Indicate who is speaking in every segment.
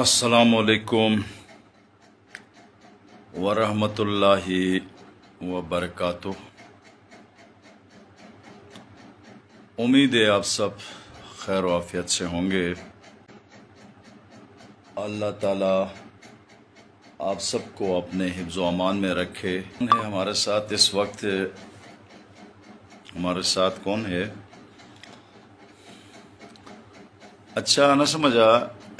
Speaker 1: असलकुम वरहमतुल्ला वबरक उम्मीद है आप सब खैर वाफियत से होंगे अल्लाह ताला आप सबको अपने हिफ्ज़ अमान में रखे हमारे साथ इस वक्त हमारे साथ कौन है अच्छा ना समझा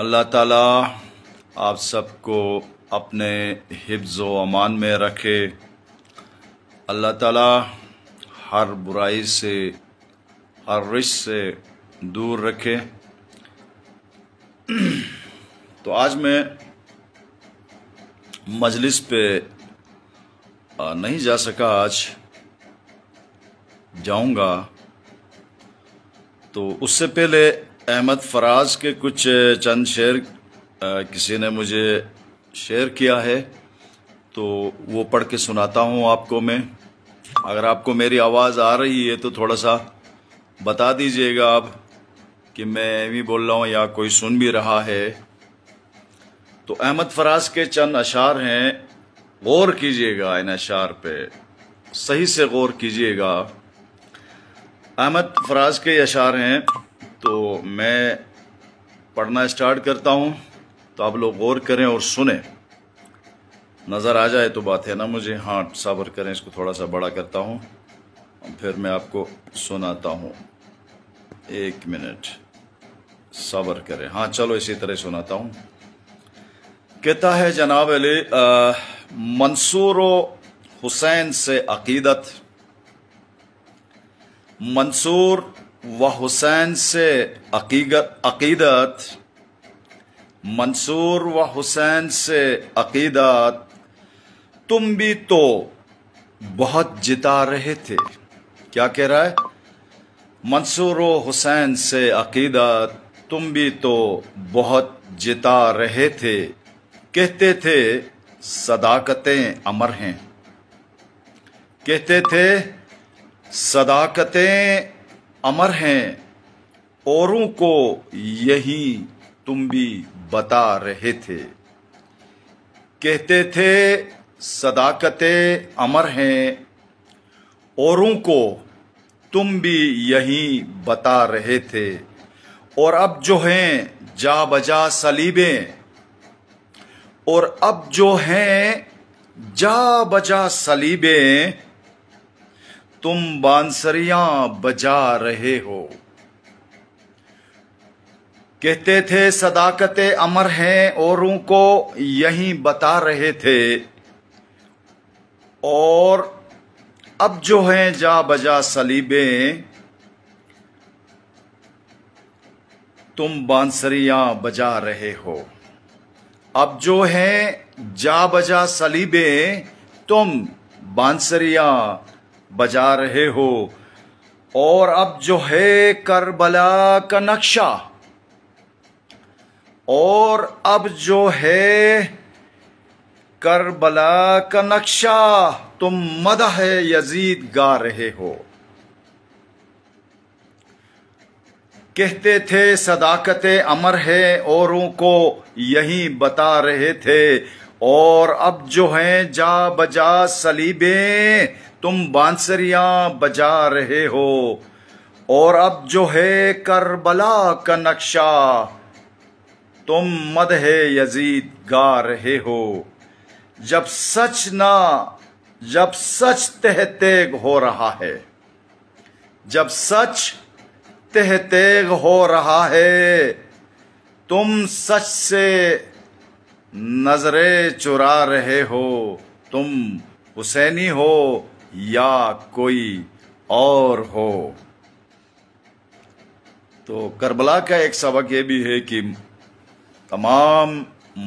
Speaker 1: अल्लाह ताला आप सबको अपने हिफ्ज़ अमान में रखे अल्लाह ताला हर बुराई से हर रिश से दूर रखे तो आज मैं मजलिस पे नहीं जा सका आज जाऊंगा तो उससे पहले अहमद फराज के कुछ चंद शेर किसी ने मुझे शेयर किया है तो वो पढ़ के सुनाता हूँ आपको मैं अगर आपको मेरी आवाज़ आ रही है तो थोड़ा सा बता दीजिएगा आप कि मैं भी बोल रहा हूँ या कोई सुन भी रहा है तो अहमद फराज के चंद अशार हैं गौर कीजिएगा इन अशार पे सही से गौर कीजिएगा अहमद फराज के अशार हैं तो मैं पढ़ना स्टार्ट करता हूं तो आप लोग गौर करें और सुने नज़र आ जाए तो बात है ना मुझे हाँ साबर करें इसको थोड़ा सा बड़ा करता हूं फिर मैं आपको सुनाता हूं एक मिनट सब्र करें हाँ चलो इसी तरह सुनाता हूं कहता है जनाब अली मंसूर हुसैन से अकीदत मंसूर व हुसैन से अकीदत अकीदत मंसूर व हुसैन से अकीदत तुम भी तो बहुत जिता रहे थे क्या कह रहा है मंसूर व हुसैन से अकीदत तुम भी तो बहुत जिता रहे थे कहते थे सदाकतें अमर हैं कहते थे सदाकतें अमर हैं औरों को यही तुम भी बता रहे थे कहते थे सदाकतें अमर हैं औरों को तुम भी यही बता रहे थे और अब जो हैं जा बजा सलीबें और अब जो हैं जा बजा सलीबें तुम बांसरिया बजा रहे हो कहते थे सदाकत अमर हैं औरों को यही बता रहे थे और अब जो है जा बजा सलीबे तुम बांसरिया बजा रहे हो अब जो है जा बजा सलीबे तुम बांसरिया बजा रहे हो और अब जो है करबला का नक्शा और अब जो है करबला का नक्शा तुम मदह यजीद गा रहे हो कहते थे सदाकत अमर है औरों को यही बता रहे थे और अब जो है जा बजा सलीबें तुम बांसरिया बजा रहे हो और अब जो है करबला का नक्शा तुम मद है यजीद गा रहे हो जब सच ना जब सच तेग हो रहा है जब सच तेग हो रहा है तुम सच से नजरें चुरा रहे हो तुम हुसैनी हो या कोई और हो तो करबला का एक सबक यह भी है कि तमाम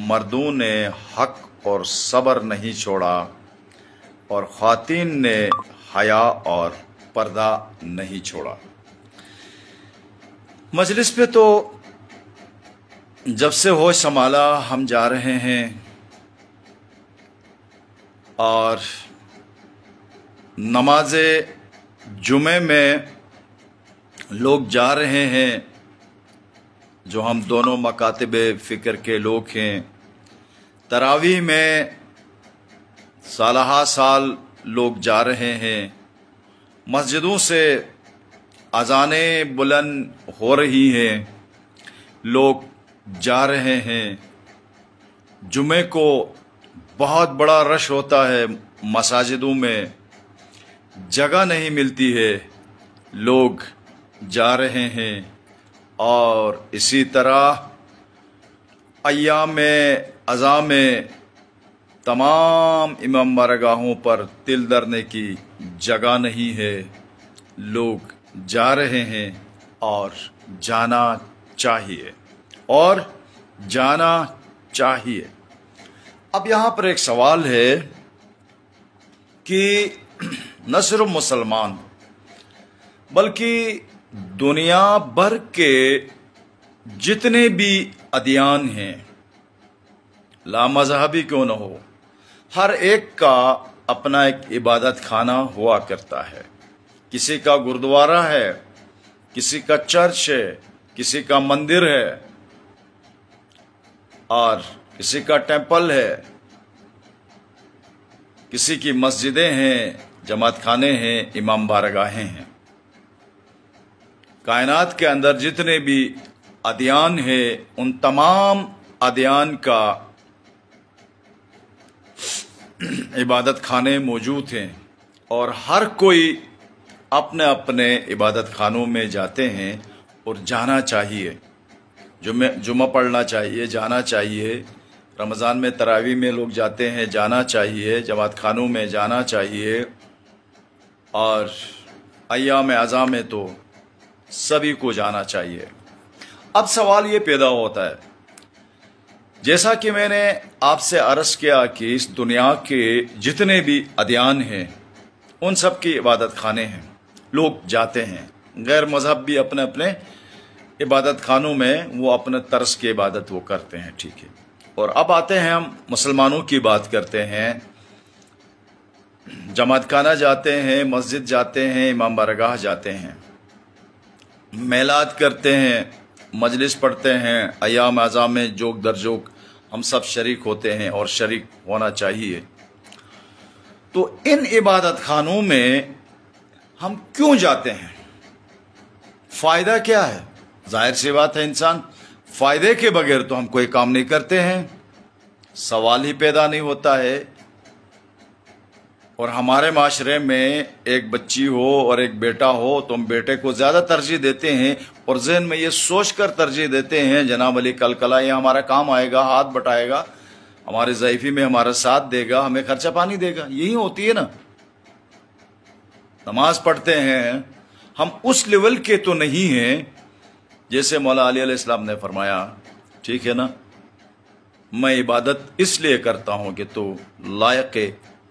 Speaker 1: मर्दों ने हक और सब्र नहीं छोड़ा और खातिन ने हया और पर्दा नहीं छोड़ा मजलिस पे तो जब से होश संभाला हम जा रहे हैं और नमाज जुमे में लोग जा रहे हैं जो हम दोनों मकातब फ़िक्र के लोग हैं तरावी में सालहा साल लोग जा रहे हैं मस्जिदों से अजानें बुलंद हो रही हैं लोग जा रहे हैं जुमे को बहुत बड़ा रश होता है मसाजिदों में जगह नहीं मिलती है लोग जा रहे हैं और इसी तरह अयाम अज़ा में तमाम इमाम बारगाहों पर तिल दरने की जगह नहीं है लोग जा रहे हैं और जाना चाहिए और जाना चाहिए अब यहाँ पर एक सवाल है कि न सिर्फ मुसलमान बल्कि दुनिया भर के जितने भी अदियान हैं ला मजहबी क्यों ना हो हर एक का अपना एक इबादत खाना हुआ करता है किसी का गुरुद्वारा है किसी का चर्च है किसी का मंदिर है और किसी का टेंपल है किसी की मस्जिदें हैं जमात खाने हैं इमाम बारगाहें हैं कायनात के अंदर जितने भी अदियान है उन तमाम अध्यान का इबादत खाने मौजूद हैं और हर कोई अपने अपने इबादत खानों में जाते हैं और जाना चाहिए जुमे जुमा पढ़ना चाहिए जाना चाहिए रमज़ान में तरावी में लोग जाते हैं जाना चाहिए जमात खानों में जाना चाहिए और अयाम अज़ा में तो सभी को जाना चाहिए अब सवाल ये पैदा होता है जैसा कि मैंने आपसे अरज किया कि इस दुनिया के जितने भी अदियान हैं उन सब की इबादत खाने हैं लोग जाते हैं गैर मजहब भी अपने अपने इबादत खानों में वो अपने तर्स की इबादत वो करते हैं ठीक है और अब आते हैं हम मुसलमानों की बात करते हैं जमात खाना जाते हैं मस्जिद जाते हैं इमाम बारगाह जाते हैं मेलाद करते हैं मजलिस पढ़ते हैं अयाम अज़ा में जोक दर जोक हम सब शरीक होते हैं और शरीक होना चाहिए तो इन इबादत खानों में हम क्यों जाते हैं फ़ायदा क्या है जाहिर सी बात है इंसान फ़ायदे के बगैर तो हम कोई काम नहीं करते हैं सवाल ही पैदा नहीं होता है और हमारे माशरे में एक बच्ची हो और एक बेटा हो तो हम बेटे को ज़्यादा तरजीह देते हैं और जहन में ये सोच कर तरजीह देते हैं जनाब अली कल कला ये हमारा काम आएगा हाथ बटाएगा हमारे ज़यफ़ी में हमारा साथ देगा हमें खर्चा पानी देगा यही होती है ना नमाज पढ़ते हैं हम उस लेवल के तो नहीं हैं जैसे मौला अली इस्लाम ने फरमाया ठीक है ना मैं इबादत इसलिए करता हूं कि तो लायक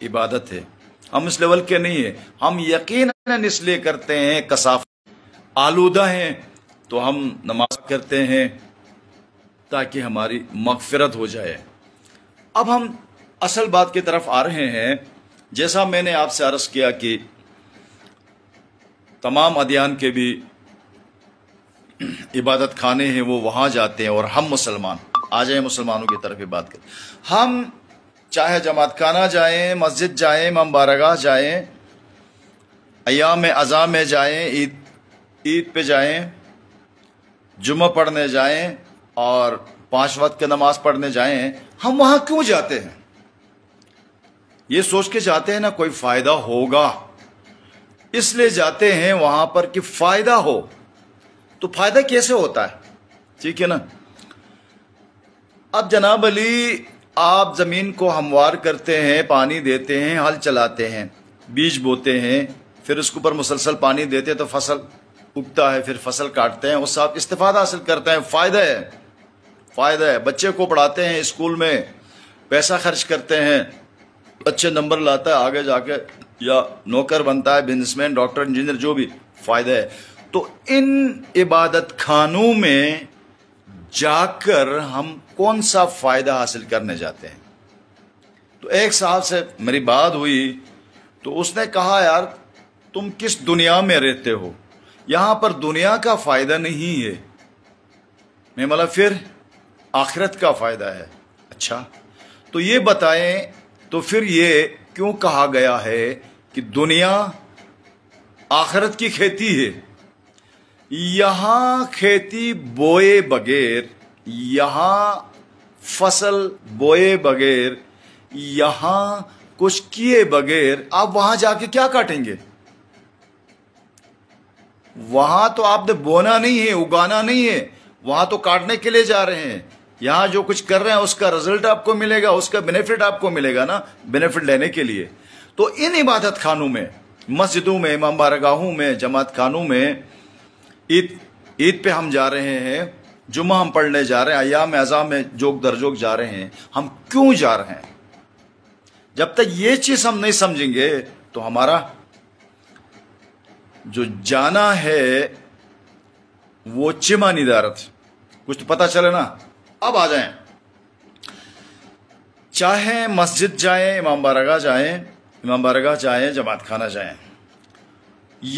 Speaker 1: इबादत है हम इस लेवल के नहीं है हम यकीन इसलिए करते हैं कसाफ आलूदा हैं तो हम नमाज करते हैं ताकि हमारी मगफरत हो जाए अब हम असल बात की तरफ आ रहे हैं जैसा मैंने आपसे अर्ज किया कि तमाम अदियान के भी इबादत खाने हैं वो वहां जाते हैं और हम मुसलमान आ जाए मुसलमानों की तरफ ही बात करें हम चाहे जमात खाना जाए मस्जिद जाएं इमाम बारगाह जाए अयाम अज़ा में जाए ईद ईद पे जाए जुम्मा पढ़ने जाए और पांच वक्त के नमाज पढ़ने जाए हम वहां क्यों जाते हैं ये सोच के जाते हैं ना कोई फ़ायदा होगा इसलिए जाते हैं वहां पर कि फ़ायदा हो तो फ़ायदा कैसे होता है ठीक है ना अब जनाब अली आप ज़मीन को हमवार करते हैं पानी देते हैं हल चलाते हैं बीज बोते हैं फिर उसके ऊपर मुसलसल पानी देते हैं तो फसल उगता है फिर फसल काटते हैं उससे आप इस्तेफा हासिल करते हैं फ़ायदा है फ़ायदा है बच्चे को पढ़ाते हैं स्कूल में पैसा खर्च करते हैं अच्छे नंबर लाता है आगे जाके या नौकर बनता है बिजनेसमैन डॉक्टर इंजीनियर जो भी फ़ायदा है तो इन इबादत खानों में जाकर हम कौन सा फ़ायदा हासिल करने जाते हैं तो एक साहब से मेरी बात हुई तो उसने कहा यार तुम किस दुनिया में रहते हो यहां पर दुनिया का फ़ायदा नहीं है मैं मतलब फिर आखिरत का फ़ायदा है अच्छा तो ये बताएं तो फिर ये क्यों कहा गया है कि दुनिया आखिरत की खेती है यहां खेती बोए बगैर यहां फसल बोए बगैर यहां कुछ किए बगैर आप वहां जाके क्या काटेंगे वहां तो आपने बोना नहीं है उगाना नहीं है वहां तो काटने के लिए जा रहे हैं यहां जो कुछ कर रहे हैं उसका रिजल्ट आपको मिलेगा उसका बेनिफिट आपको मिलेगा ना बेनिफिट लेने के लिए तो इन इबादत खानों में मस्जिदों में इमाम बारगाहों में जमात खानों में ईद ईद पे हम जा रहे हैं जुमा हम पढ़ने जा रहे हैं अयाम अज़ा में जोग दरजोग जा रहे हैं हम क्यों जा रहे हैं जब तक ये चीज़ हम नहीं समझेंगे तो हमारा जो जाना है वो चिमा निदारत कुछ तो पता चले ना अब आ जाएं चाहे मस्जिद जाएं इमाम बारगाह जाएं इमाम बारगाह जाएं जमात खाना जाएं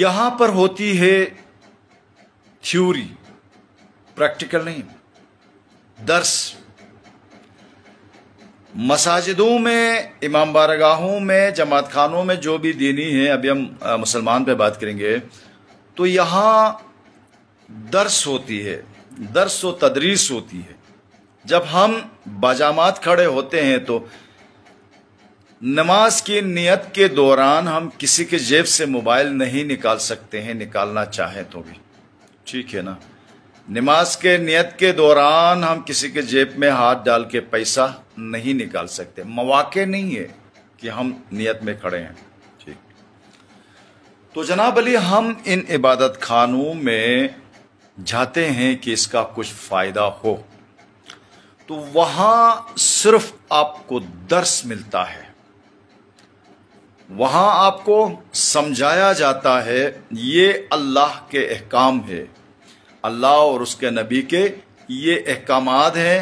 Speaker 1: यहां पर होती है थ्योरी प्रैक्टिकल नहीं दर्स मसाजिदों में इमाम बारगाहों में जमात खानों में जो भी दीनी है अभी हम मुसलमान पे बात करेंगे तो यहां दर्स होती है दर्स व तदरीस होती है जब हम बाजामात खड़े होते हैं तो नमाज की नियत के दौरान हम किसी के जेब से मोबाइल नहीं निकाल सकते हैं निकालना चाहें तो भी ठीक है ना नमाज के नियत के दौरान हम किसी के जेब में हाथ डाल के पैसा नहीं निकाल सकते मवाके नहीं है कि हम नियत में खड़े हैं ठीक तो जनाब अली हम इन इबादत खानों में जाते हैं कि इसका कुछ फ़ायदा हो तो वहां सिर्फ आपको दर्श मिलता है वहां आपको समझाया जाता है ये अल्लाह के अहकाम है अल्लाह और उसके नबी के ये अहकाम हैं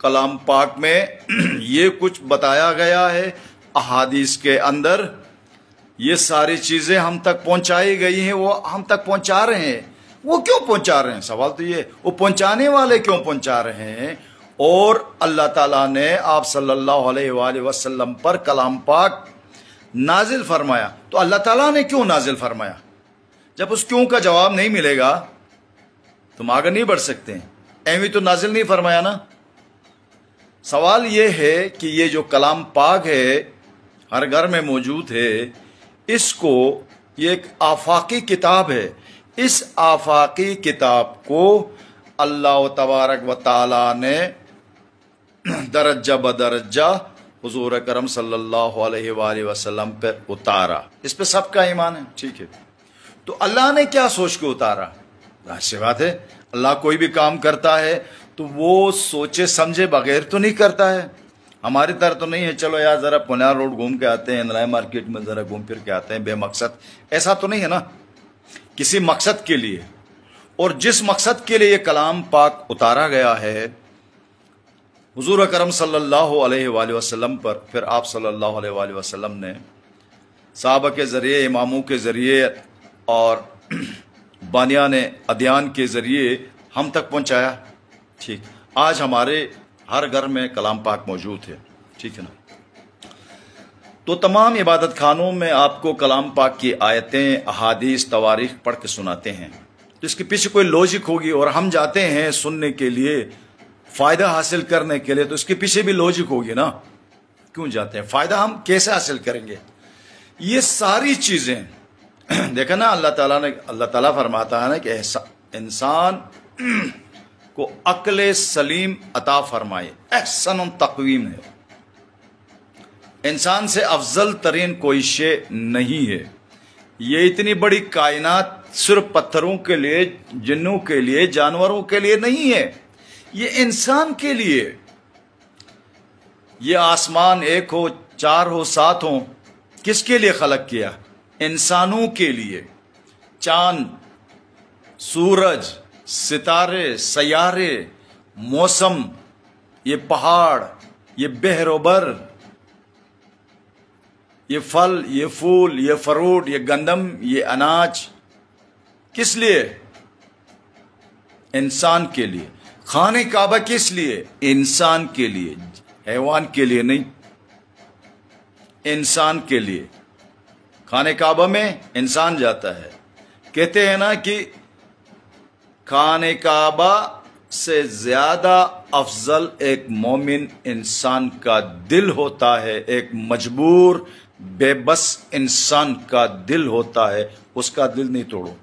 Speaker 1: कलाम पाक में ये कुछ बताया गया है अहादीस के अंदर ये सारी चीज़ें हम तक पहुंचाई गई हैं वो हम तक पहुंचा रहे हैं वो क्यों पहुंचा रहे हैं सवाल तो ये वो पहुंचाने वाले क्यों पहुंचा रहे हैं और अल्लाह ताला ने आप सल्लल्लाहु अलैहि वसल्लम पर कलाम पाक नाजिल फरमाया तो अल्लाह ताला ने क्यों नाजिल फरमाया जब उस क्यों का जवाब नहीं मिलेगा तुम आगे नहीं बढ़ सकते हैं तो नाजिल नहीं फरमाया ना सवाल यह है कि ये जो कलाम पाक है हर घर में मौजूद है इसको ये एक आफाकी किताब है इस आफाकी किताब को अल्लाह तबारक व ताला ने दरजा बदरजा हजूर करम सल्ला वसलम पर उतारा इस पर सबका ईमान है ठीक है तो अल्लाह ने क्या सोच के उतारा अच्छी बात है अल्लाह कोई भी काम करता है तो वो सोचे समझे बगैर तो नहीं करता है हमारी तरह तो नहीं है चलो यार ज़रा पुनार रोड घूम के आते हैं नराय मार्केट में ज़रा घूम फिर के आते हैं बेमकसद ऐसा तो नहीं है ना किसी मकसद के लिए और जिस मकसद के लिए ये कलाम पाक उतारा गया है हजूर करम सल्लल्लाहु अलैहि वसल्लम पर फिर आप सल्लल्लाहु अलैहि वसल्लम ने साहब के ज़रिए इमामों के ज़रिए और बानिया ने अध्ययन के ज़रिए हम तक पहुंचाया ठीक आज हमारे हर घर में कलाम पाक मौजूद है ठीक है ना तो तमाम इबादत खानों में आपको कलाम पाक की आयतें अहादीस तवारीख पढ़ के सुनाते हैं तो इसके पीछे कोई लॉजिक होगी और हम जाते हैं सुनने के लिए फ़ायदा हासिल करने के लिए तो इसके पीछे भी लॉजिक होगी ना क्यों जाते हैं फ़ायदा हम कैसे हासिल करेंगे ये सारी चीज़ें देखा ना अल्लाह ताला ने अल्लाह ताला फरमाता है ना कि इंसान को अकल सलीम अता फरमाए एहसन तकवीम है इंसान से अफजल तरीन कोई शे नहीं है ये इतनी बड़ी कायनात सिर्फ पत्थरों के लिए जिन्नों के लिए जानवरों के लिए नहीं है ये इंसान के लिए ये आसमान एक हो चार हो सात हो किसके लिए खलक किया इंसानों के लिए चांद सूरज सितारे सयारे मौसम ये पहाड़ ये बहरोबर ये फल ये फूल ये फरूट ये गंदम ये अनाज किस लिए इंसान के लिए खाने काबा किस लिए इंसान के लिए हैवान के लिए नहीं इंसान के लिए खाने काबा में इंसान जाता है कहते हैं ना कि खान काबा से ज़्यादा अफजल एक मोमिन इंसान का दिल होता है एक मजबूर बेबस इंसान का दिल होता है उसका दिल नहीं तोड़ो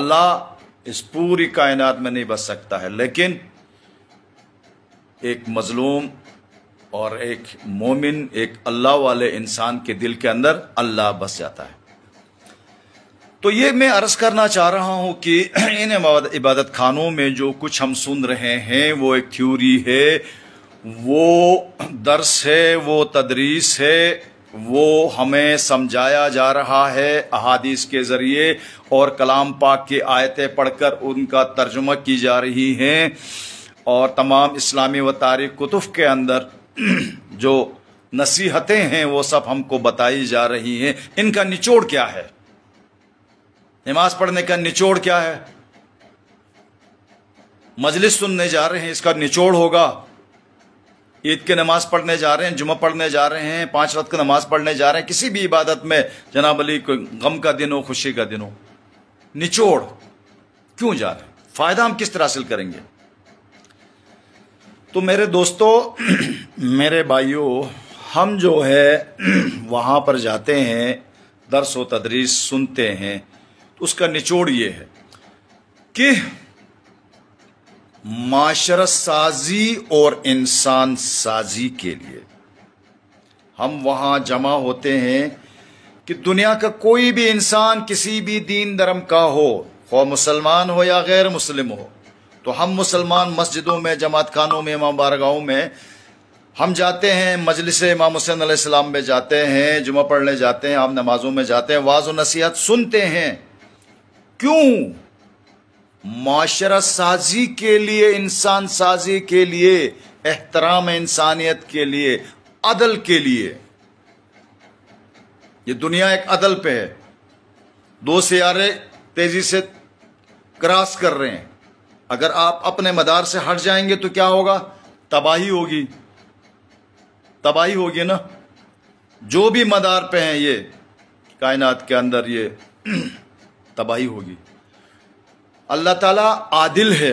Speaker 1: अल्लाह इस पूरी कायनात में नहीं बस सकता है लेकिन एक मजलूम और एक मोमिन एक अल्लाह वाले इंसान के दिल के अंदर अल्लाह बस जाता है तो ये मैं अर्ज करना चाह रहा हूं कि इन इबादत खानों में जो कुछ हम सुन रहे हैं वो एक थ्योरी है वो दर्स है वो तदरीस है वो हमें समझाया जा रहा है अहादीस के ज़रिए और कलाम पाक की आयतें पढ़कर उनका तर्जुमा की जा रही हैं और तमाम इस्लामी व तारीख कुतुफ़ के अंदर जो नसीहतें हैं वो सब हमको बताई जा रही हैं इनका निचोड़ क्या है नमाज पढ़ने का निचोड़ क्या है मजलिस सुनने जा रहे हैं इसका निचोड़ होगा ईद के नमाज पढ़ने जा रहे हैं जुमा पढ़ने जा रहे हैं पांच रत की नमाज पढ़ने जा रहे हैं किसी भी इबादत में जनाब अली गम का दिन हो खुशी का दिन हो निचोड़ क्यों जा रहे हैं फायदा हम किस तरह हासिल करेंगे तो मेरे दोस्तों मेरे भाइयों हम जो है वहाँ पर जाते हैं दरस व तदरीस सुनते हैं तो उसका निचोड़ ये है कि माशरत साजी और इंसान साजी के लिए हम वहाँ जमा होते हैं कि दुनिया का कोई भी इंसान किसी भी दीन धर्म का हो वह मुसलमान हो या गैर मुस्लिम हो तो हम मुसलमान मस्जिदों में जमात खानों में इमाम बारगाहों में हम जाते हैं मजलिस इमाम हुसैन आसमाम में जाते हैं जुमा पढ़ने जाते हैं आम नमाजों में जाते हैं वाज नसीहत सुनते हैं क्यों माशरा साजी के लिए इंसान साजी के लिए एहतराम इंसानियत के लिए अदल के लिए ये दुनिया एक अदल पे है दो सियारे तेजी से क्रॉस कर रहे हैं अगर आप अपने मदार से हट जाएंगे तो क्या होगा तबाही होगी तबाही होगी ना जो भी मदार पे हैं ये कायनात के अंदर ये तबाही होगी अल्लाह ताला आदिल है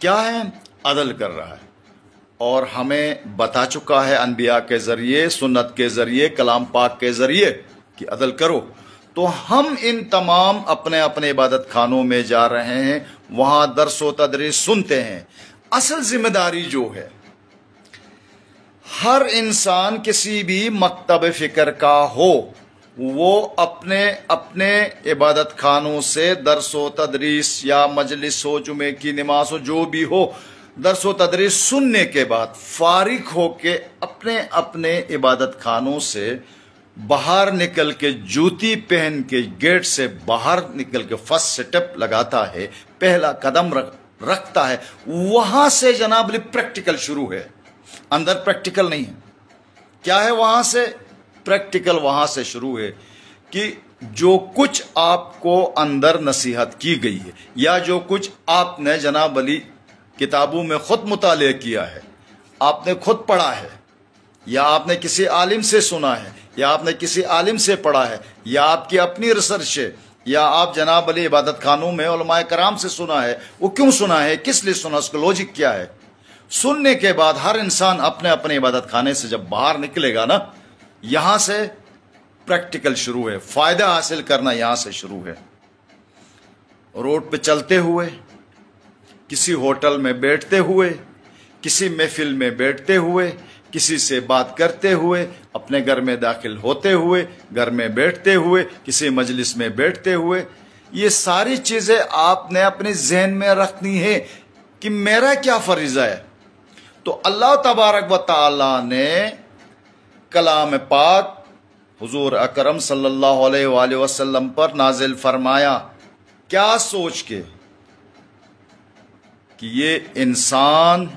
Speaker 1: क्या है अदल कर रहा है और हमें बता चुका है अनबिया के ज़रिए सुन्नत के ज़रिए कलाम पाक के ज़रिए कि अदल करो तो हम इन तमाम अपने अपने इबादत खानों में जा रहे हैं वहां दरसो तदरी तदरीस सुनते हैं असल जिम्मेदारी जो है हर इंसान किसी भी मकतब फ़िक्र का हो वो अपने अपने इबादत खानों से दरसो तदरीस या मजलिस हो जुमे की नमाज हो जो भी हो दरसो तदरीस सुनने के बाद फारिग होके अपने अपने इबादत खानों से बाहर निकल के जूती पहन के गेट से बाहर निकल के फर्स्ट स्टेप लगाता है पहला कदम रख, रखता है वहां से जनाब प्रैक्टिकल शुरू है अंदर प्रैक्टिकल नहीं है क्या है वहां से प्रैक्टिकल वहां से शुरू है कि जो कुछ आपको अंदर नसीहत की गई है या जो कुछ आपने जनाब अली किताबों में खुद मुताले किया है आपने खुद पढ़ा है या आपने किसी आलिम से सुना है या आपने किसी आलिम से पढ़ा है या आपकी अपनी रिसर्च है या आप जनाब अली इबादत खानों में कराम से सुना है वो क्यों सुना है किस लिए सुना उसका लॉजिक क्या है सुनने के बाद हर इंसान अपने अपने इबादत खाने से जब बाहर निकलेगा ना यहां से प्रैक्टिकल शुरू है फायदा हासिल करना यहां से शुरू है रोड पे चलते हुए किसी होटल में बैठते हुए किसी महफिल में बैठते हुए किसी से बात करते हुए अपने घर में दाखिल होते हुए घर में बैठते हुए किसी मजलिस में बैठते हुए ये सारी चीज़ें आपने अपने जहन में रखनी है कि मेरा क्या फर्ज है तो अल्लाह तबारक व ताली ने कलाम पाक हुजूर अकरम सल्लल्लाहु अलैहि वसल्लम पर नाजिल फरमाया क्या सोच के कि ये इंसान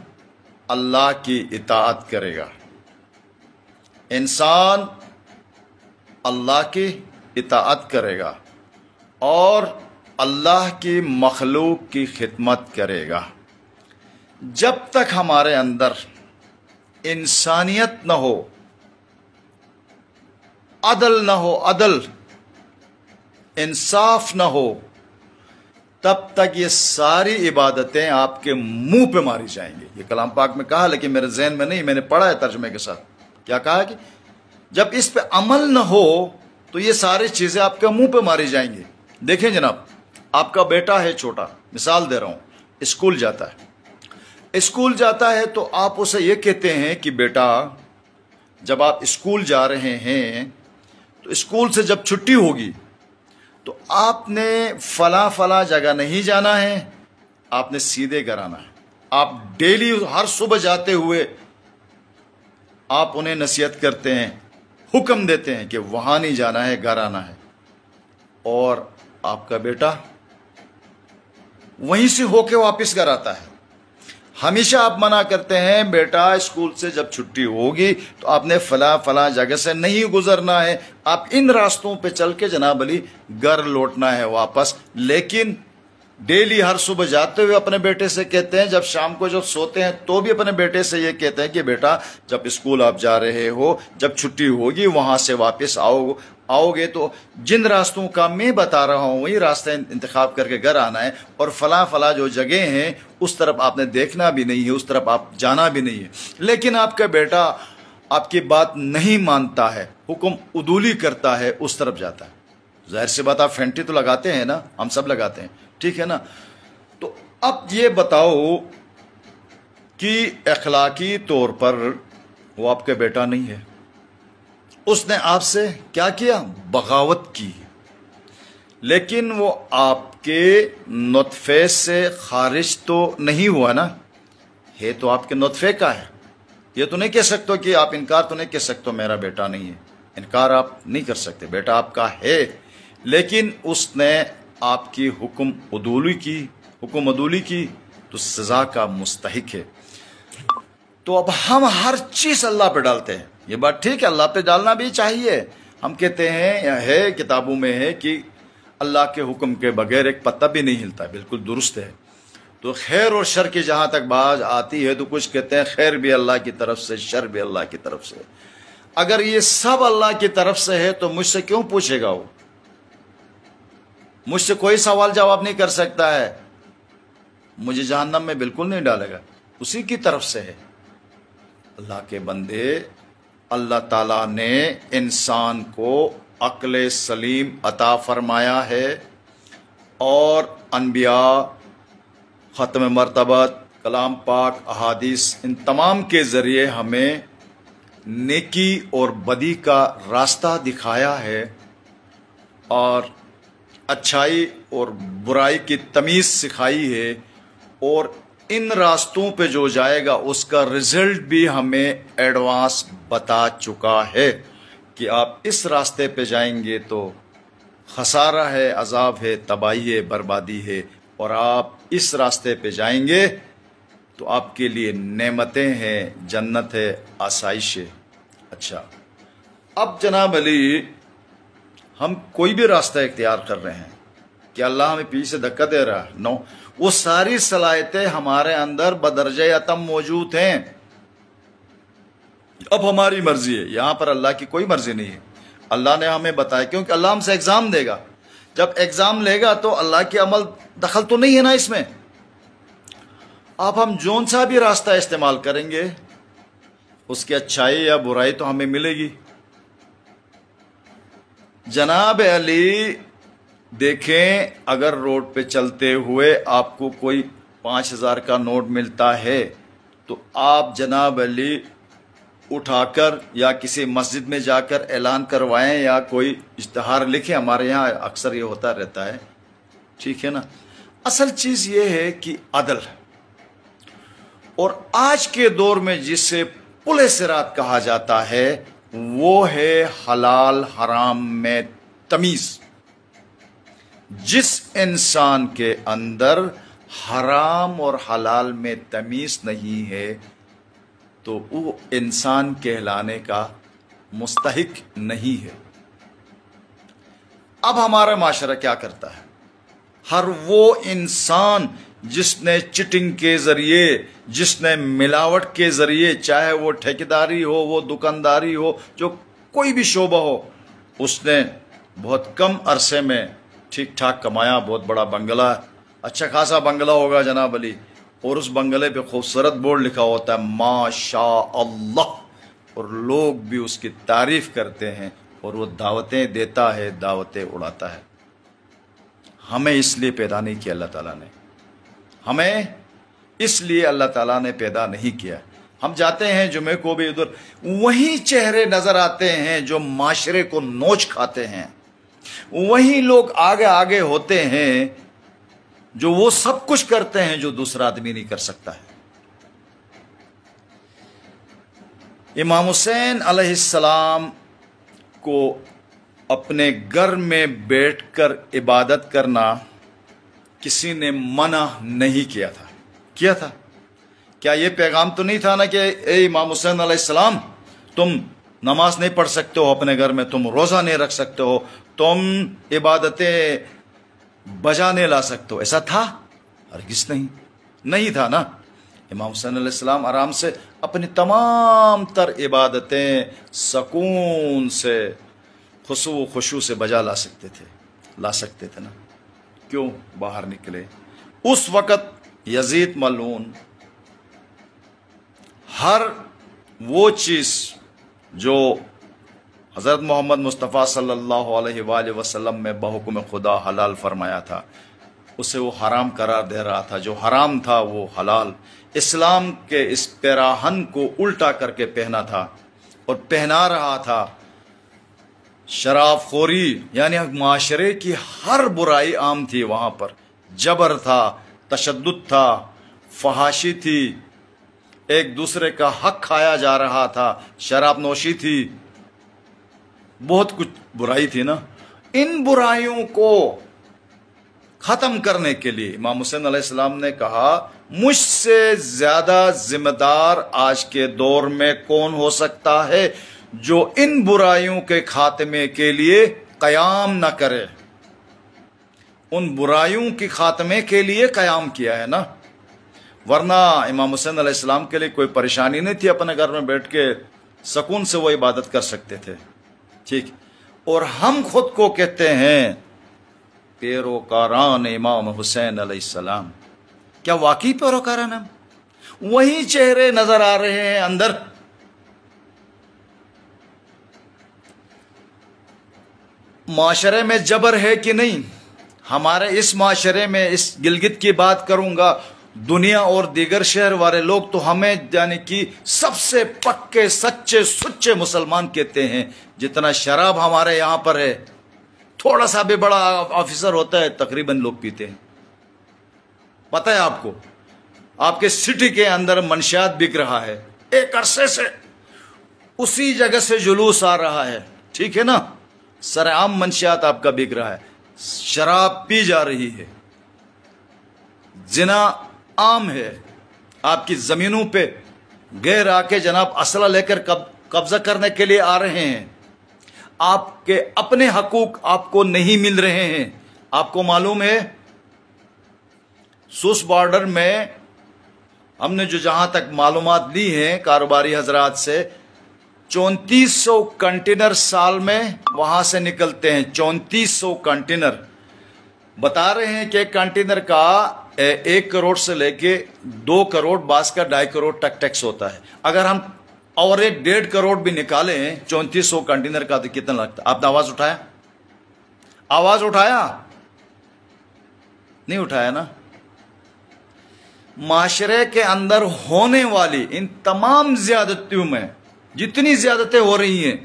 Speaker 1: अल्लाह की इतात करेगा इंसान अल्लाह की इतात करेगा और अल्लाह की मखलूक की खिदमत करेगा जब तक हमारे अंदर इंसानियत न हो अदल न हो अदल इंसाफ न हो तब तक ये सारी इबादतें आपके मुंह पे मारी जाएंगी ये कलाम पाक में कहा लेकिन मेरे जहन में नहीं मैंने पढ़ा है तर्जमे के साथ क्या कहा कि जब इस पे अमल न हो तो ये सारी चीज़ें आपके मुंह पे मारी जाएंगी देखें जनाब आपका बेटा है छोटा मिसाल दे रहा हूं स्कूल जाता है स्कूल जाता है तो आप उसे ये कहते हैं कि बेटा जब आप स्कूल जा रहे हैं तो स्कूल से जब छुट्टी होगी तो आपने फला फला जगह नहीं जाना है आपने सीधे घर आना है आप डेली हर सुबह जाते हुए आप उन्हें नसीहत करते हैं हुक्म देते हैं कि वहां नहीं जाना है घर आना है और आपका बेटा वहीं से होके वापस घर आता है हमेशा आप मना करते हैं बेटा स्कूल से जब छुट्टी होगी तो आपने फला फला जगह से नहीं गुजरना है आप इन रास्तों पे चल के जनाब अली घर लौटना है वापस लेकिन डेली हर सुबह जाते हुए अपने बेटे से कहते हैं जब शाम को जब सोते हैं तो भी अपने बेटे से ये कहते हैं कि बेटा जब स्कूल आप जा रहे हो जब छुट्टी होगी वहां से वापस आओ आओगे तो जिन रास्तों का मैं बता रहा हूँ वही रास्ते इंतखब करके घर आना है और फला फला जो जगह हैं उस तरफ आपने देखना भी नहीं है उस तरफ आप जाना भी नहीं है लेकिन आपका बेटा आपकी बात नहीं मानता है हुक्म उदूली करता है उस तरफ जाता है जाहिर सी बात आप फेंटी तो लगाते हैं ना हम सब लगाते हैं ठीक है ना तो अब ये बताओ कि अखलाकी तौर पर वो आपका बेटा नहीं है उसने आपसे क्या किया बगावत की लेकिन वो आपके नतफ़े से खारिज तो नहीं हुआ ना है तो आपके नतफ़े का है ये तो नहीं कह सकते कि आप इनकार तो नहीं कह सकते मेरा बेटा नहीं है इनकार आप नहीं कर सकते बेटा आपका है लेकिन उसने आपकी हुक्म अदूली की हुक्म अदूली की तो सज़ा का मुस्तक है तो अब हम हर चीज अल्लाह पे डालते हैं ये बात ठीक है अल्लाह पे डालना भी चाहिए हम कहते हैं है किताबों में है कि अल्लाह के हुक्म के बगैर एक पत्ता भी नहीं हिलता बिल्कुल दुरुस्त है तो खैर और शर की जहां तक बाज आती है तो कुछ कहते हैं खैर भी अल्लाह की तरफ से शर भी अल्लाह की तरफ से अगर ये सब अल्लाह की तरफ से है तो मुझसे क्यों पूछेगा वो मुझसे कोई सवाल जवाब नहीं कर सकता है मुझे जहन्नम में बिल्कुल नहीं डालेगा उसी की तरफ से है अल्लाह के बंदे अल्लाह ताला ने इंसान को अक्ल सलीम अता फरमाया है और अनबिया ख़त्म मरतबत कलाम पाक अहादीस इन तमाम के ज़रिए हमें नेकी और बदी का रास्ता दिखाया है और अच्छाई और बुराई की तमीज़ सिखाई है और इन रास्तों पे जो जाएगा उसका रिजल्ट भी हमें एडवांस बता चुका है कि आप इस रास्ते पे जाएंगे तो खसारा है अजाब है तबाही है बर्बादी है और आप इस रास्ते पे जाएंगे तो आपके लिए नेमतें हैं जन्नत है आसाइश है अच्छा अब जनाब अली हम कोई भी रास्ता इख्तियार कर रहे हैं कि अल्लाह हमें पीछे धक्का दे रहा है नो वो सारी सलाहतें हमारे अंदर बदरज आतम मौजूद हैं अब हमारी मर्जी है यहां पर अल्लाह की कोई मर्जी नहीं है अल्लाह ने हमें बताया क्योंकि अल्लाह हमसे एग्जाम देगा जब एग्जाम लेगा तो अल्लाह के अमल दखल तो नहीं है ना इसमें आप हम जोन सा भी रास्ता इस्तेमाल करेंगे उसकी अच्छाई या बुराई तो हमें मिलेगी जनाब अली देखें अगर रोड पे चलते हुए आपको कोई पाँच हज़ार का नोट मिलता है तो आप जनाब अली उठाकर या किसी मस्जिद में जाकर ऐलान करवाएं या कोई इश्तहार लिखें हमारे यहाँ अक्सर ये होता रहता है ठीक है ना असल चीज़ ये है कि अदल और आज के दौर में जिसे पुल सिरात कहा जाता है वो है हलाल हराम में तमीज़ जिस इंसान के अंदर हराम और हलाल में तमीज़ नहीं है तो वो इंसान कहलाने का मुस्तक नहीं है अब हमारा माशरा क्या करता है हर वो इंसान जिसने चिटिंग के ज़रिए जिसने मिलावट के ज़रिए चाहे वो ठेकेदारी हो वो दुकानदारी हो जो कोई भी शोबा हो उसने बहुत कम अरसे में ठीक ठाक कमाया बहुत बड़ा बंगला अच्छा खासा बंगला होगा जनाब अली और उस बंगले पे खूबसूरत बोर्ड लिखा होता है माशा अल्लाह और लोग भी उसकी तारीफ करते हैं और वो दावतें देता है दावतें उड़ाता है हमें इसलिए पैदा नहीं किया अल्लाह ताला ने हमें इसलिए अल्लाह ताला ने पैदा नहीं किया हम जाते हैं जुमे को भी उधर वही चेहरे नज़र आते हैं जो माशरे को नोच खाते हैं वही लोग आगे आगे होते हैं जो वो सब कुछ करते हैं जो दूसरा आदमी नहीं कर सकता है इमाम हुसैन अलैहिस्सलाम को अपने घर में बैठकर इबादत करना किसी ने मना नहीं किया था किया था क्या ये पैगाम तो नहीं था ना कि ए इमाम हुसैन अलैहिस्सलाम तुम नमाज नहीं पढ़ सकते हो अपने घर में तुम रोज़ा नहीं रख सकते हो तुम इबादतें बजाने ला सकते हो ऐसा था किस नहीं नहीं था ना इमाम हुसैन आराम से अपनी तमाम तर इबादतें सकून से खुशु खुशू से बजा ला सकते थे ला सकते थे ना क्यों बाहर निकले उस वक़्त यजीद मलून हर वो चीज़ जो हज़रत मोहम्मद मुस्तफ़ा सल्लल्लाहु अलैहि वसल्लम में बहुकम खुदा हलाल फरमाया था उसे वो हराम करार दे रहा था जो हराम था वो हलाल इस्लाम के इस पैराहन को उल्टा करके पहना था और पहना रहा था शराब खोरी यानी माशरे की हर बुराई आम थी वहाँ पर जबर था तशद था फहाशी थी एक दूसरे का हक खाया जा रहा था शराब नोशी थी बहुत कुछ बुराई थी ना इन बुराइयों को खत्म करने के लिए इमाम हुसैन अलैहिस्सलाम ने कहा मुझसे ज्यादा जिम्मेदार आज के दौर में कौन हो सकता है जो इन बुराइयों के खात्मे के लिए कयाम ना करे उन बुराइयों के खात्मे के लिए कयाम किया है ना वरना इमाम हुसैन अलैहिस्सलाम के लिए कोई परेशानी नहीं थी अपने घर में बैठ के सुकून से वो इबादत कर सकते थे ठीक और हम खुद को कहते हैं पैरोकारान इमाम हुसैन अलैहिस्सलाम क्या वाकई पैरोकारान हम वही चेहरे नजर आ रहे हैं अंदर माशरे में जबर है कि नहीं हमारे इस माशरे में इस गिलगित की बात करूंगा दुनिया और दीगर शहर वाले लोग तो हमें यानी कि सबसे पक्के सच्चे सुच्चे मुसलमान कहते हैं जितना शराब हमारे यहां पर है थोड़ा सा भी बड़ा ऑफिसर होता है तकरीबन लोग पीते हैं पता है आपको आपके सिटी के अंदर मनशियात बिक रहा है एक अरसे से उसी जगह से जुलूस आ रहा है ठीक है ना सरेआम मनशियात आपका बिक रहा है शराब पी जा रही है जिना आम है आपकी ज़मीनों पे गैर आके जनाब असला लेकर कब कब्जा करने के लिए आ रहे हैं आपके अपने हकूक आपको नहीं मिल रहे हैं आपको मालूम है सुस बॉर्डर में हमने जो जहां तक मालूम ली है कारोबारी हजरात से चौतीस सौ कंटेनर साल में वहां से निकलते हैं चौतीस सौ कंटेनर बता रहे हैं कि कंटेनर का एक करोड़ से लेके दो करोड़ बास का ढाई करोड़ तक टैक्स होता है अगर हम और एक डेढ़ करोड़ भी निकाले चौंतीस सौ कंटेनर का तो कितना लगता आपने आवाज उठाया आवाज उठाया नहीं उठाया ना माशरे के अंदर होने वाली इन तमाम ज्यादतियों में जितनी ज्यादतें हो रही हैं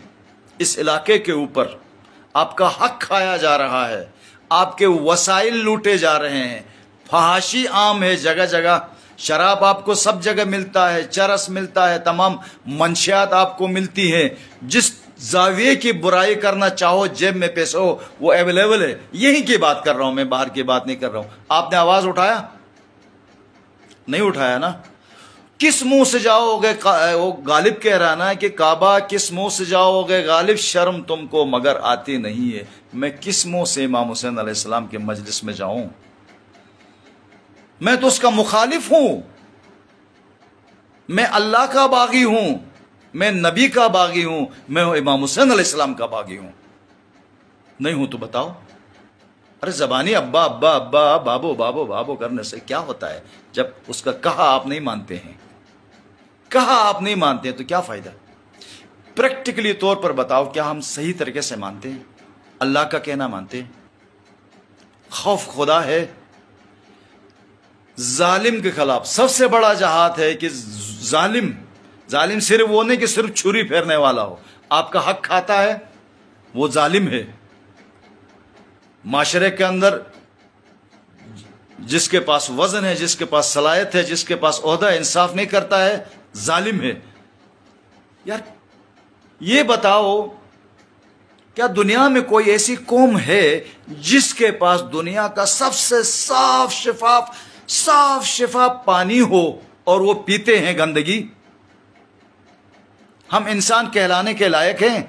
Speaker 1: इस इलाके के ऊपर आपका हक खाया जा रहा है आपके वसाइल लूटे जा रहे हैं फहाशी आम है जगह जगह शराब आपको सब जगह मिलता है चरस मिलता है तमाम मंशियात आपको मिलती है जिस जाविये की बुराई करना चाहो जेब में पैसे हो वो अवेलेबल है यही की बात कर रहा हूं मैं बाहर की बात नहीं कर रहा हूं आपने आवाज उठाया नहीं उठाया ना किस मुंह से जाओगे वो गालिब कह रहा ना कि काबा किस मुंह से जाओगे गालिब शर्म तुमको मगर आती नहीं है मैं किस मुंह से इमाम हुसैन आसमाम के मजलिस में जाऊं मैं तो उसका मुखालिफ हूं मैं अल्लाह का बागी हूं मैं नबी का बागी हूं मैं इमाम हुसैन अलैहिस्सलाम का बागी हूं नहीं हूं तो बताओ अरे जबानी अब्बा अब्बा अब्बा बाबो बाबो बाबो करने से क्या होता है जब उसका कहा आप नहीं मानते हैं कहा आप नहीं मानते हैं तो क्या फायदा प्रैक्टिकली तौर पर बताओ क्या हम सही तरीके से मानते हैं अल्लाह का कहना मानते हैं खौफ खुदा है जालिम के खिलाफ सबसे बड़ा जहाद है कि जालिम जालिम सिर्फ वो नहीं कि सिर्फ छुरी फेरने वाला हो आपका हक खाता है वो जालिम है माशरे के अंदर जिसके पास वजन है जिसके पास सलाहियत है जिसके पास अहदा इंसाफ नहीं करता है जालिम है यार ये बताओ क्या दुनिया में कोई ऐसी कौम है जिसके पास दुनिया का सबसे साफ शिफाफ साफ शिफा पानी हो और वो पीते हैं गंदगी हम इंसान कहलाने के लायक हैं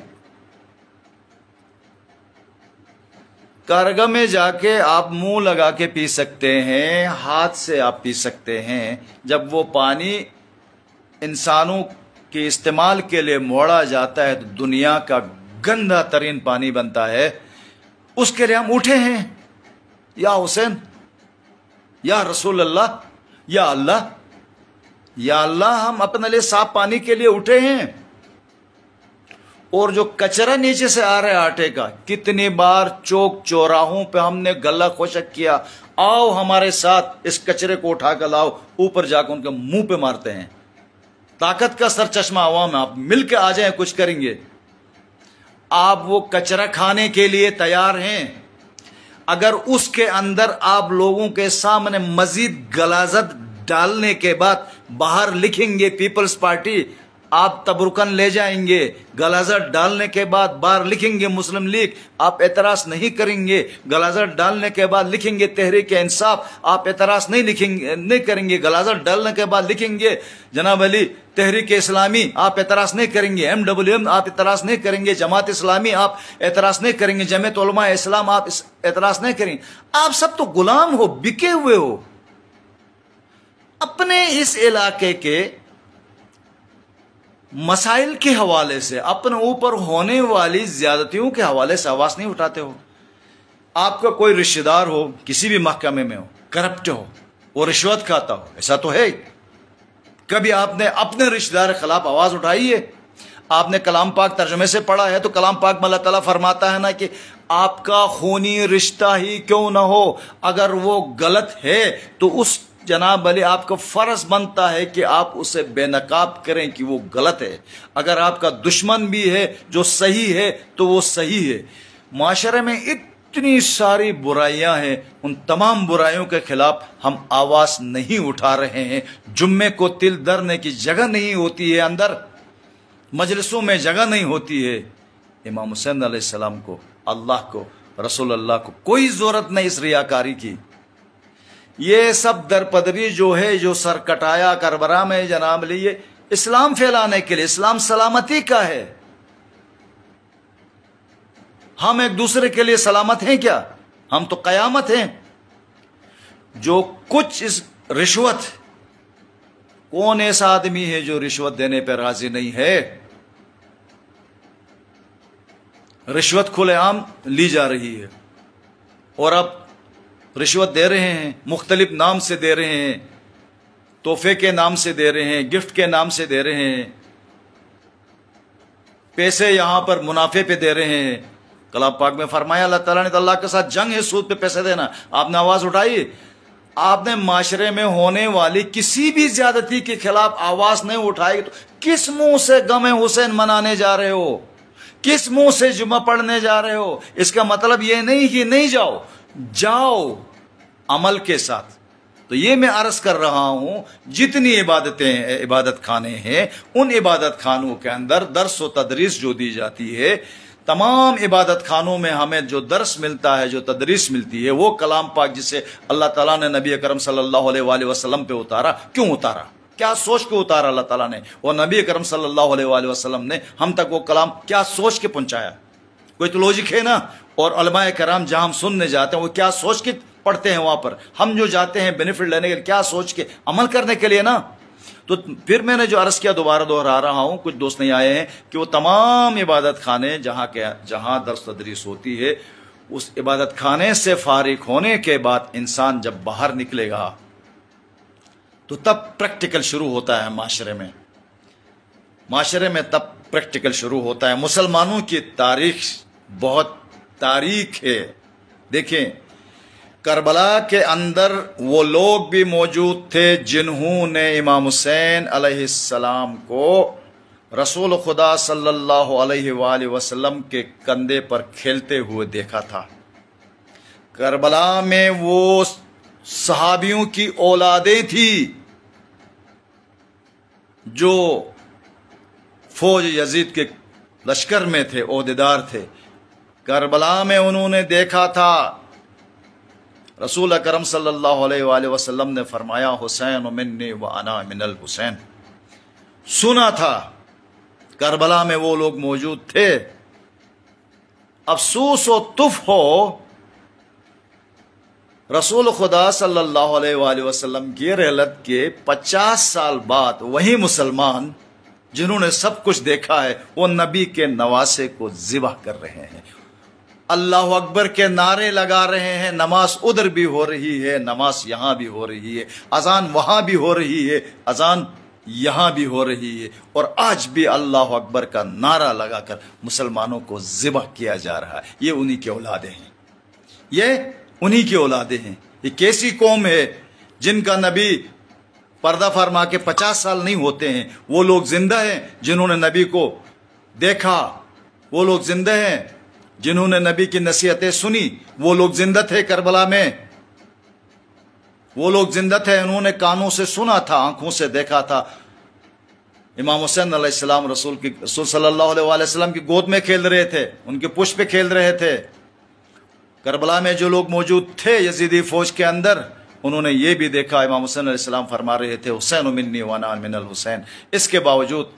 Speaker 1: कारगा में जाके आप मुंह लगा के पी सकते हैं हाथ से आप पी सकते हैं जब वो पानी इंसानों के इस्तेमाल के लिए मोड़ा जाता है तो दुनिया का गंदा तरीन पानी बनता है उसके लिए हम उठे हैं या हुसैन या रसूल अल्लाह या अल्लाह या अल्लाह हम अपने लिए साफ पानी के लिए उठे हैं और जो कचरा नीचे से आ रहा है आटे का कितनी बार चौक चौराहों पे हमने गला खोशक किया आओ हमारे साथ इस कचरे को उठा कर लाओ ऊपर जाकर उनके मुंह पे मारते हैं ताकत का सर चश्मा आवाम आप मिलकर आ जाए कुछ करेंगे आप वो कचरा खाने के लिए तैयार हैं अगर उसके अंदर आप लोगों के सामने मजीद गलाजत डालने के बाद बाहर लिखेंगे पीपल्स पार्टी आप तबरुकन ले जाएंगे गलाजर डालने के बाद बार लिखेंगे मुस्लिम लीग आप एतराज नहीं करेंगे गलाजर डालने के बाद लिखेंगे तहरीक इंसाफ आप एतराज नहीं लिखेंगे नहीं करेंगे गलाजर डालने के बाद लिखेंगे जनाब अली तहरीक इस्लामी आप एतराज नहीं करेंगे एम डब्ल्यू एम आप एतराज नहीं करेंगे जमात इस्लामी आप एतराज नहीं करेंगे जमत तो इस्लाम आप एतराज नहीं करेंगे आप सब तो गुलाम हो बिके हुए हो अपने इस इलाके के मसाइल के हवाले से अपने ऊपर होने वाली ज्यादतियों के हवाले से आवाज़ नहीं उठाते हो आपका कोई रिश्तेदार हो किसी भी महकमे में हो करप्ट हो वो रिश्वत खाता हो ऐसा तो है कभी आपने अपने रिश्तेदार के खिलाफ आवाज़ उठाई है आपने कलाम पाक तर्जमे से पढ़ा है तो कलाम पाक मल्ला तला फरमाता है ना कि आपका खूनी रिश्ता ही क्यों ना हो अगर वो गलत है तो उस जनाब भले आपको फ़र्ज बनता है कि आप उसे बेनकाब करें कि वो गलत है अगर आपका दुश्मन भी है जो सही है तो वो सही है माशरे में इतनी सारी बुराइयां हैं उन तमाम बुराइयों के खिलाफ हम आवाज़ नहीं उठा रहे हैं जुम्मे को तिल दरने की जगह नहीं होती है अंदर मजलिसों में जगह नहीं होती है इमाम हुसैन सलाम को अल्लाह को रसूल अल्लाह को कोई ज़रूरत नहीं इस रियाकारी की ये सब दरपदरी जो है जो सर कटाया करबरा में जनाब लिए इस्लाम फैलाने के लिए इस्लाम सलामती का है हम एक दूसरे के लिए सलामत हैं क्या हम तो कयामत हैं जो कुछ इस रिश्वत कौन ऐसा आदमी है जो रिश्वत देने पर राजी नहीं है रिश्वत खुलेआम ली जा रही है और अब रिश्वत दे रहे हैं मुख्तलिफ नाम से दे रहे हैं तोहफे के नाम से दे रहे हैं गिफ्ट के नाम से दे रहे हैं पैसे यहां पर मुनाफे पे दे रहे हैं कलाम पाक में फरमाया अल्लाह तला ने तो अल्लाह के साथ जंग है सूद पे पैसे देना आपने आवाज उठाई आपने माशरे में होने वाली किसी भी ज्यादती के खिलाफ आवाज नहीं उठाई तो किस मुंह से गम हुसैन मनाने जा रहे हो किस मुंह से जुमा पढ़ने जा रहे हो इसका मतलब यह नहीं कि नहीं जाओ जाओ अमल के साथ तो ये मैं अर्ज कर रहा हूं जितनी इबादतें इबादत खाने हैं उन इबादत खानों के अंदर दर्स व तदरीस जो दी जाती है तमाम इबादत खानों में हमें जो दर्स मिलता है जो तदरीस मिलती है वो कलाम पाक जिसे अल्लाह ताला ने नबी करम सल्लल्लाहु अलैहि वसल्लम पे उतारा क्यों उतारा क्या सोच के उतारा अल्लाह ताला ने और नबी करम सल्लल्लाहु अलैहि वसल्लम ने हम तक वो कलाम क्या सोच के पहुंचाया कोई तो लॉजिक है ना और अलमाए कराम जहां हम सुनने जाते हैं वो क्या सोच के पढ़ते हैं वहां पर हम जो जाते हैं बेनिफिट लेने के लिए क्या सोच के अमल करने के लिए ना तो फिर मैंने जो अर्ज किया दोबारा दोहरा रहा हूं कुछ दोस्त नहीं आए हैं कि वो तमाम इबादत खाने जहां के जहां दर्श तदरीस होती है उस इबादत खाने से फारिग होने के बाद इंसान जब बाहर निकलेगा तो तब प्रैक्टिकल शुरू होता है माशरे में माशरे में तब प्रैक्टिकल शुरू होता है मुसलमानों की तारीख बहुत तारीख है देखें करबला के अंदर वो लोग भी मौजूद थे जिन्होंने इमाम हुसैन अलैहिस्सलाम को रसूल खुदा सल्लल्लाहु अलैहि वसल्लम के कंधे पर खेलते हुए देखा था करबला में वो सहाबियों की औलादें थी जो फौज यजीद के लश्कर में थे अहदेदार थे करबला में उन्होंने देखा था रसूल करम सल्लल्लाहु अलैहि वसल्लम ने फरमाया हुसैन मिन्नी व अना मिनल हुसैन सुना था करबला में वो लोग मौजूद थे अफसोस व तुफ हो रसूल खुदा सल्लल्लाहु अलैहि वसल्लम की रहलत के 50 साल बाद वही मुसलमान जिन्होंने सब कुछ देखा है वो नबी के नवासे को ज़िबा कर रहे हैं अल्लाह अकबर के नारे लगा रहे हैं नमाज उधर भी हो रही है नमाज यहां भी हो रही है अजान वहां भी हो रही है अजान यहां भी हो रही है और आज भी अल्लाह अकबर का नारा लगाकर मुसलमानों को ज़िबा किया जा रहा है ये उन्हीं के औलादे हैं ये उन्हीं के औलादे हैं ये कैसी कौम है जिनका नबी पर्दा फरमा के पचास साल नहीं होते हैं वो लोग जिंदा हैं जिन्होंने नबी को देखा वो लोग जिंदा हैं जिन्होंने नबी की नसीहतें सुनी वो लोग जिंदा थे करबला में वो लोग जिंदा थे उन्होंने कानों से सुना था आंखों से देखा था इमाम हुसैन अलैहिस्सलाम रसूल की रसूल सल्लल्लाहु अलैहि वसल्लम की गोद में खेल रहे थे उनके पुष्प खेल रहे थे करबला में जो लोग मौजूद थे यजीदी फौज के अंदर उन्होंने ये भी देखा इमाम हुसैन अलैहिस्सलाम फरमा रहे थे हुसैन उमिन वाना मिनल हुसैन इसके बावजूद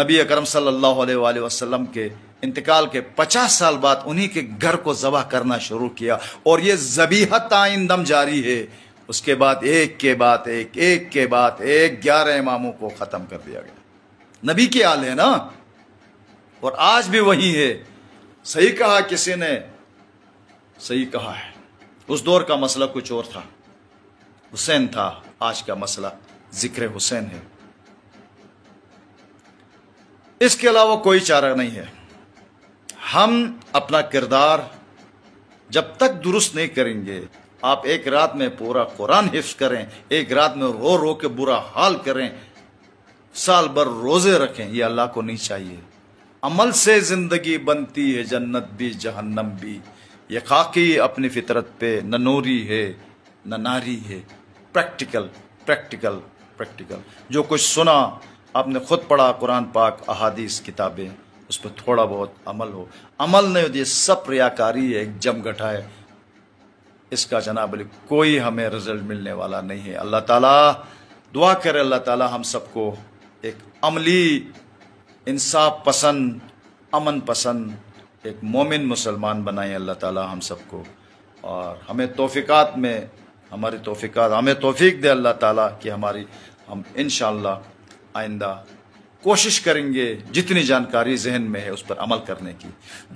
Speaker 1: नबी अकरम सल्लल्लाहु अलैहि वसल्लम के इंतकाल के पचास साल बाद उन्हीं के घर को जबह करना शुरू किया और ये जबीहत आइन दम जारी है उसके बाद एक के बाद एक एक के बाद एक ग्यारह इमामों को ख़त्म कर दिया गया नबी की आल है ना और आज भी वही है सही कहा किसी ने सही कहा है उस दौर का मसला कुछ और था हुसैन था आज का मसला जिक्र हुसैन है इसके अलावा कोई चारा नहीं है हम अपना किरदार जब तक दुरुस्त नहीं करेंगे आप एक रात में पूरा कुरान हिफ्स करें एक रात में रो रो के बुरा हाल करें साल भर रोजे रखें ये अल्लाह को नहीं चाहिए अमल से जिंदगी बनती है जन्नत भी जहन्नम भी ये खाकी अपनी फितरत पे न नूरी है न नारी है प्रैक्टिकल प्रैक्टिकल प्रैक्टिकल जो कुछ सुना आपने खुद पढ़ा कुरान पाक अहादीस किताबें उस पर थोड़ा बहुत अमल हो अमल नहीं होती सब रियाकारी है एक घटा है इसका जनाब कोई हमें रिजल्ट मिलने वाला नहीं है अल्लाह ताला दुआ करे अल्लाह ताला हम सबको एक अमली इंसाफ पसंद अमन पसंद एक मोमिन मुसलमान बनाए अल्लाह ताला हम सबको और हमें तोफ़ीक़ात में हमारी तोफ़ीक़ात हमें तोफ़ी दे अल्लाह ताला कि हमारी हम इन आइंदा कोशिश करेंगे जितनी जानकारी जहन में है उस पर अमल करने की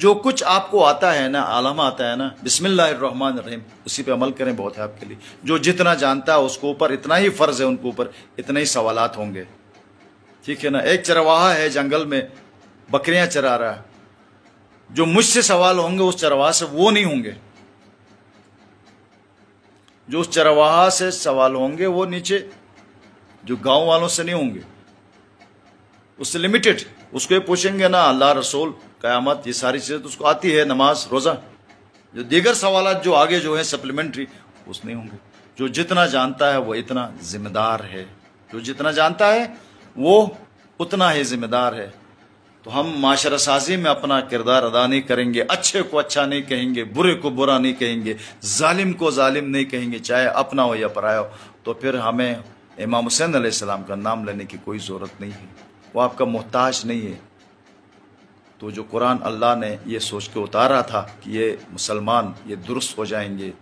Speaker 1: जो कुछ आपको आता है ना आलमा आता है ना बिसमिल्लामान रहीम उसी पे अमल करें बहुत है आपके लिए जो जितना जानता है उसको ऊपर इतना ही फ़र्ज़ है उनके ऊपर इतने ही सवाल होंगे ठीक है ना एक चरवाहा है जंगल में बकरियां चरा रहा है जो मुझसे सवाल होंगे उस चरवाहा से वो नहीं होंगे जो उस चरवाहा से सवाल होंगे वो नीचे जो गांव वालों से नहीं होंगे उससे लिमिटेड उसको ये पूछेंगे ना अल्लाह रसूल क़यामत ये सारी चीज़ें तो उसको आती है नमाज रोज़ा जो दीगर सवाल जो आगे जो है सप्लीमेंट्री उस नहीं होंगे जो जितना जानता है वो इतना जिम्मेदार है जो जितना जानता है वो उतना ही जिम्मेदार है तो हम माशरा साजी में अपना किरदार अदा नहीं करेंगे अच्छे को अच्छा नहीं कहेंगे बुरे को बुरा नहीं कहेंगे जालिम को जालिम नहीं कहेंगे चाहे अपना हो या पराया हो तो फिर हमें इमाम हुसैन आसमाम का नाम लेने की कोई ज़रूरत नहीं है वो आपका मोहताज नहीं है तो जो कुरान अल्लाह ने ये सोच के उतारा था कि ये मुसलमान ये दुरुस्त हो जाएंगे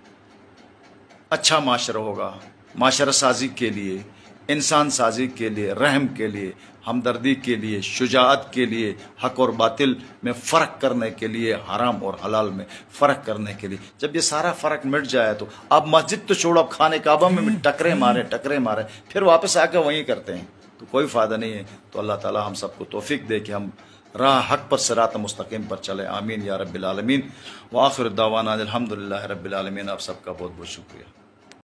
Speaker 1: अच्छा माशरा होगा माशरा साजी के लिए इंसान साजी के लिए रहम के लिए हमदर्दी के लिए शुजात के लिए हक और बातिल में फ़र्क करने के लिए हराम और हलाल में फ़र्क करने के लिए जब ये सारा फ़र्क मिट जाए तो अब मस्जिद तो छोड़ो अब खाने काबा में टकरे मारे टकरे मारे फिर वापस आकर वहीं करते हैं तो कोई फ़ायदा नहीं है तो अल्लाह ताला हम सबको तोफ़ी दे कि हम राह हक पर सरात मुस्तकीम पर चले आमीन या रब्बिल आलमीन व आखिर दावाना अलहमदिल्ला रब्बिल आलमीन आप सबका बहुत बहुत शुक्रिया